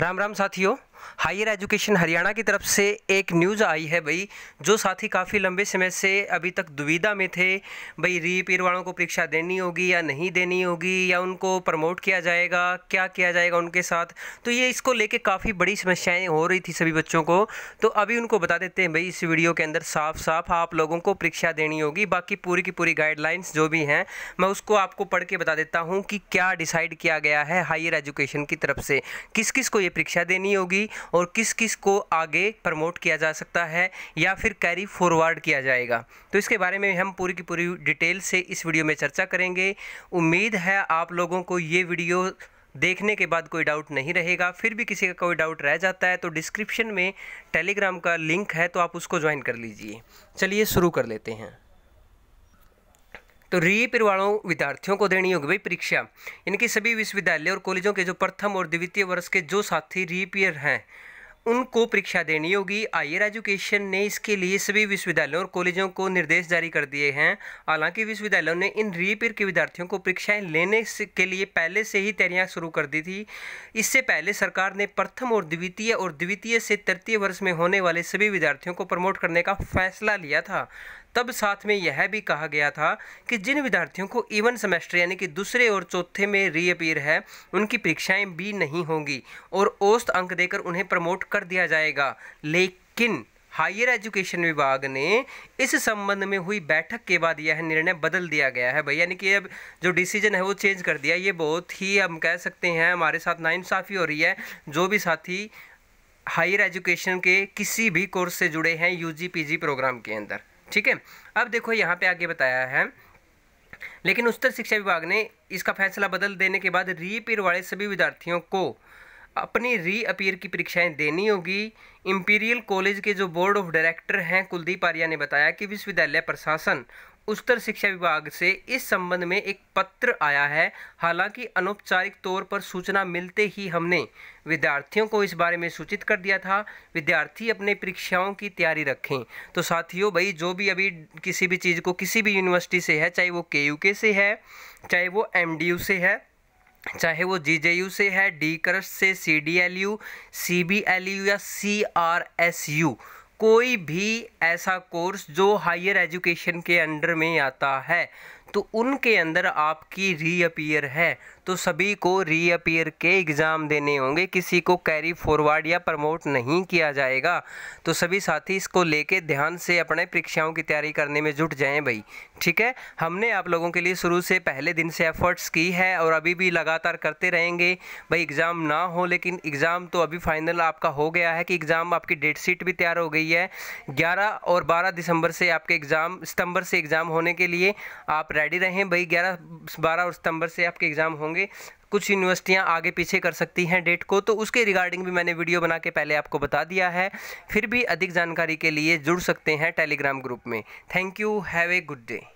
राम राम साथियों higher education Haryana की तरफ से एक न्यूज़ आई है भाई जो साथी काफ़ी लंबे समय से अभी तक दुविधा में थे भाई रीपीर वालों को परीक्षा देनी होगी या नहीं देनी होगी या उनको प्रमोट किया जाएगा क्या किया जाएगा उनके साथ तो ये इसको लेके काफ़ी बड़ी समस्याएं हो रही थी सभी बच्चों को तो अभी उनको बता देते हैं भाई इस वीडियो के अंदर साफ साफ आप लोगों को परीक्षा देनी होगी बाकी पूरी की पूरी गाइडलाइंस जो भी हैं मैं उसको आपको पढ़ के बता देता हूँ कि क्या डिसाइड किया गया है हायर एजुकेशन की तरफ से किस किस को ये परीक्षा देनी होगी और किस किस को आगे प्रमोट किया जा सकता है या फिर कैरी फॉरवर्ड किया जाएगा तो इसके बारे में हम पूरी की पूरी डिटेल से इस वीडियो में चर्चा करेंगे उम्मीद है आप लोगों को ये वीडियो देखने के बाद कोई डाउट नहीं रहेगा फिर भी किसी का कोई डाउट रह जाता है तो डिस्क्रिप्शन में टेलीग्राम का लिंक है तो आप उसको ज्वाइन कर लीजिए चलिए शुरू कर लेते हैं तो री परिवारों विद्यार्थियों को देनी होगी भाई परीक्षा इनकी सभी विश्वविद्यालय और कॉलेजों के जो प्रथम और द्वितीय वर्ष के जो साथी रीपियर हैं उनको परीक्षा देनी होगी हायर एजुकेशन ने इसके लिए सभी विश्वविद्यालयों और कॉलेजों को निर्देश जारी कर दिए हैं हालांकि विश्वविद्यालयों ने इन रीपेयर के विद्यार्थियों को परीक्षाएं लेने के लिए पहले से ही तैयारियां शुरू कर दी थी इससे पहले सरकार ने प्रथम और द्वितीय और द्वितीय से तृतीय वर्ष में होने वाले सभी विद्यार्थियों को प्रमोट करने का फैसला लिया था तब साथ में यह भी कहा गया था कि जिन विद्यार्थियों को इवन सेमेस्टर यानी कि दूसरे और चौथे में रीअपीयर है उनकी परीक्षाएं भी नहीं होंगी और औस्त अंक देकर उन्हें प्रमोट कर दिया जाएगा लेकिन हायर एजुकेशन विभाग ने इस संबंध में हुई बैठक के बाद यह निर्णय बदल दिया गया है भाई यानी कि अब जो डिसीजन है वो चेंज कर दिया ये बहुत ही हम कह सकते हैं हमारे साथ नाइंसाफ़ी हो रही है जो भी साथी हायर एजुकेशन के किसी भी कोर्स से जुड़े हैं यूजी पीजी प्रोग्राम के अंदर ठीक है अब देखो यहाँ पे आगे बताया है लेकिन उत्तर शिक्षा विभाग ने इसका फैसला बदल देने के बाद रीअपीयर वाले सभी विद्यार्थियों को अपनी रीअपीयर की परीक्षाएं देनी होगी इंपीरियल कॉलेज के जो बोर्ड ऑफ डायरेक्टर हैं कुलदीप आर्या ने बताया कि विश्वविद्यालय प्रशासन उच्चतर शिक्षा विभाग से इस संबंध में एक पत्र आया है हालांकि अनौपचारिक तौर पर सूचना मिलते ही हमने विद्यार्थियों को इस बारे में सूचित कर दिया था विद्यार्थी अपने परीक्षाओं की तैयारी रखें तो साथियों भाई जो भी अभी किसी भी चीज़ को किसी भी यूनिवर्सिटी से है चाहे वो के यू के से है चाहे वो एम डी यू से है चाहे वो जी जे यू से है डी करस से C D L U C B L U या सी आर एस यू कोई भी ऐसा कोर्स जो हायर एजुकेशन के अंडर में आता है तो उनके अंदर आपकी रीअपियर है तो सभी को रीअपियर के एग्ज़ाम देने होंगे किसी को कैरी फॉरवर्ड या प्रमोट नहीं किया जाएगा तो सभी साथी इसको लेके ध्यान से अपने परीक्षाओं की तैयारी करने में जुट जाएं भाई ठीक है हमने आप लोगों के लिए शुरू से पहले दिन से एफर्ट्स की है और अभी भी लगातार करते रहेंगे भाई एग्ज़ाम ना हो लेकिन एग्ज़ाम तो अभी फाइनल आपका हो गया है कि एग्ज़ाम आपकी डेट शीट भी तैयार हो गई है ग्यारह और बारह दिसंबर से आपके एग्ज़ाम सितंबर से एग्ज़ाम होने के लिए आप रेडी रहें भाई ग्यारह बारह सितंबर से आपके एग्ज़ाम होंगे कुछ यूनिवर्सिटियां आगे पीछे कर सकती हैं डेट को तो उसके रिगार्डिंग भी मैंने वीडियो बना के पहले आपको बता दिया है फिर भी अधिक जानकारी के लिए जुड़ सकते हैं टेलीग्राम ग्रुप में thank you have a good day